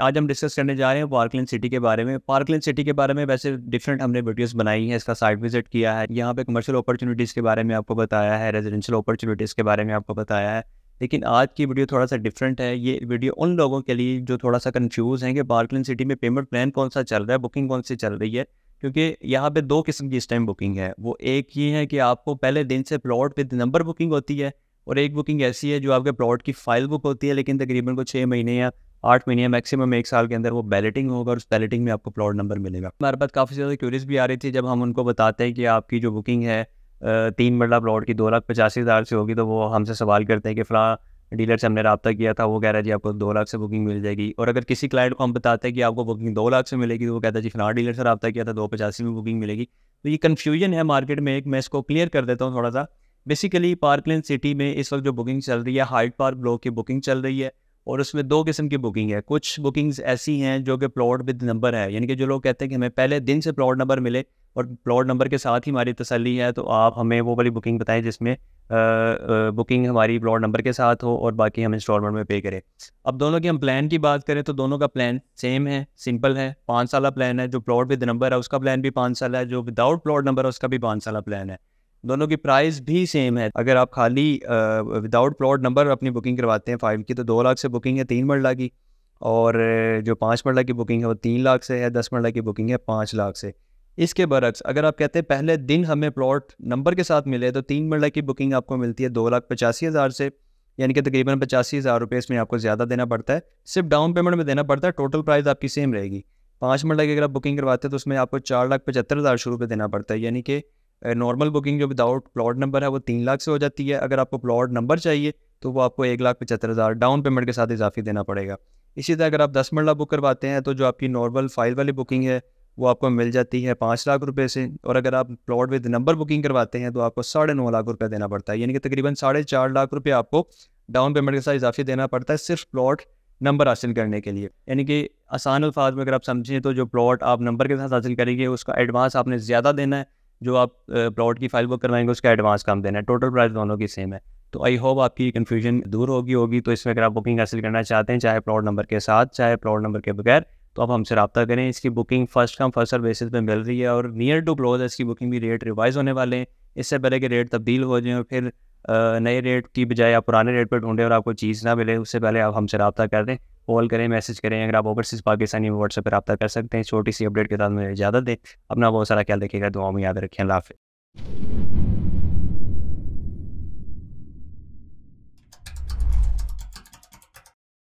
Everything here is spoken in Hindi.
आज हम डिस्कस करने जा रहे हैं पार्कलैंड सिटी के बारे में पार्कलैंड सिटी के बारे में वैसे डिफरेंट हमने वीडियोस बनाई हैं इसका साइट विजिट किया है यहाँ पे कमर्शियल अपॉर्चुनिटीज़ के बारे में आपको बताया है रेजिडेंशियल अपॉर्चुनिटीज़ के बारे में आपको बताया है लेकिन आज की वीडियो थोड़ा सा डिफरेंट है ये वीडियो उन लोगों के लिए जो थोड़ा सा कन्फ्यूज़ हैं कि पार्कलैंड सिटी में पेमेंट प्लान कौन सा चल रहा है बुकिंग कौन सी चल रही है क्योंकि यहाँ पर दो किस्म की इस टाइम बुकिंग है वो एक ये है कि आपको पहले दिन से प्लॉट विद नंबर बुकिंग होती है और एक बुकिंग ऐसी है जो आपके प्लॉट की फाइल बुक होती है लेकिन तकरीबन को छः महीने या आठ महीने मैक्सिमम एक साल के अंदर वो बैलेटिंग होगा और उस बैलेटिंग में आपको प्लॉट नंबर मिलेगा हमारे पास काफ़ी ज़्यादा क्यूरीज भी आ रही थी जब हम उनको बताते हैं कि आपकी जो बुकिंग है तीन मरला प्लॉट की दो लाख पचासी हज़ार से होगी तो वो हमसे सवाल करते हैं कि फ़िलहाल डीलर से हमने रबा किया था वो कह रहा है जी आपको दो लाख से बुकिंग मिल जाएगी और अगर किसी क्लाइंट को हम बताते हैं कि आपको बुकिंग दो लाख से मिलेगी तो वो कहता है जी फिलहाल डीलर से रबा किया था दो पचासी में बुकिंग मिलेगी तो ये कन्फ्यूजन है मार्केट में एक मैं इसको क्लियर कर देता हूँ थोड़ा सा बेसिकली पार्कलैंड सिटी में इस वक्त जो बुकिंग चल रही है हाइट पार्क ब्लॉक की बुकिंग चल रही है और उसमें दो किस्म की बुकिंग है कुछ बुकिंग्स ऐसी हैं जो कि प्लॉट विद नंबर है यानी कि जो लोग कहते हैं कि हमें पहले दिन से प्लॉट नंबर मिले और प्लॉट नंबर के साथ ही हमारी तसली है तो आप हमें वो वाली बुकिंग बताएं जिसमें बुकिंग हमारी प्लॉट नंबर के साथ हो और बाकी हम इंस्टॉलमेंट में पे करें अब दोनों की हम प्लान की बात करें तो दोनों का प्लान सेम है सिंपल है पाँच साल प्लान है जो प्लॉट विद नंबर है उसका प्लान भी पाँच साल है जो विदाउट प्लॉट नंबर है उसका भी पाँच साल प्लान है दोनों की प्राइस भी सेम है अगर आप खाली विदाउट प्लॉट नंबर अपनी बुकिंग करवाते हैं फाइव की तो दो लाख से बुकिंग है तीन मरला की और जो पाँच मरला की बुकिंग है वो तीन लाख से है दस मरला की बुकिंग है पाँच लाख से इसके बरक्स अगर आप कहते हैं पहले दिन हमें प्लॉट नंबर के साथ मिले तो तीन मरला की बुकिंग आपको मिलती है दो लाख पचासी हज़ार से यानी कि तकरीबन पचासी हज़ार रुपये इसमें आपको ज़्यादा देना पड़ता है सिर्फ डाउन पेमेंट में देना पड़ता है टोटल प्राइस आपकी सेम रहेगी पाँच मरला की अगर आप बुकिंग करवाते हैं तो उसमें आपको चार लाख पचहत्तर हज़ार शुरू पर देना पड़ता है यानी कि नॉर्मल बुकिंग जो विदाउट प्लॉट नंबर है वो तीन लाख से हो जाती है अगर आपको प्लॉट नंबर चाहिए तो वो आपको एक लाख पचहत्तर हज़ार डाउन पेमेंट के साथ इजाफी देना पड़ेगा इसी तरह अगर आप दस मरला बुक करवाते हैं तो जो आपकी नॉर्मल फाइल वाली बुकिंग है वो आपको मिल जाती है पाँच लाख रुपए से और अगर आप प्लॉट विद नंबर बुकिंग करवाते हैं तो आपको साढ़े नौ लाख रुपये देना पड़ता है यानी कि तकरीबन साढ़े चार लाख रुपये आपको डाउन पेमेंट के साथ इजाफी देना पड़ता है सिर्फ प्लॉट नंबर हासिल करने के लिए यानी कि आसान अल्फाज में अगर आप समझें तो जो प्लॉट आप नंबर के साथ हासिल करेंगे उसका एडवांस आपने ज़्यादा देना है जो आप प्लॉट की फाइल बुक करवाएंगे उसका एडवांस काम देना है टोटल प्राइस दोनों की सेम है तो आई होप आपकी कन्फ्यूजन दूर होगी होगी तो इसमें अगर आप बुकिंग हासिल करना चाहते हैं चाहे प्लॉट नंबर के साथ चाहे प्लॉट नंबर के बगैर तो आप हमसे रब्ता करें इसकी booking first come first serve basis पे मिल रही है और नियर टू क्लोज इसकी बुकिंग भी रेट रिवाइज होने वाले हैं इससे पहले कि रेट तब्दील हो जाए और फिर नए रेट की बजाय आप पुराने रेट पर ढूंढें और आपको चीज़ ना मिले उससे पहले आप हमसे रब्ता कर दें कॉल करें मैसेज करें अगर आप ओवरसीज पाकिस्तानी व्हाट्सएप पर रब्ता कर सकते हैं छोटी सी अपडेट के साथ मुझे इजाज़त दें अपना बहुत सारा ख्याल देखिएगा दुआ में याद रखें लाफे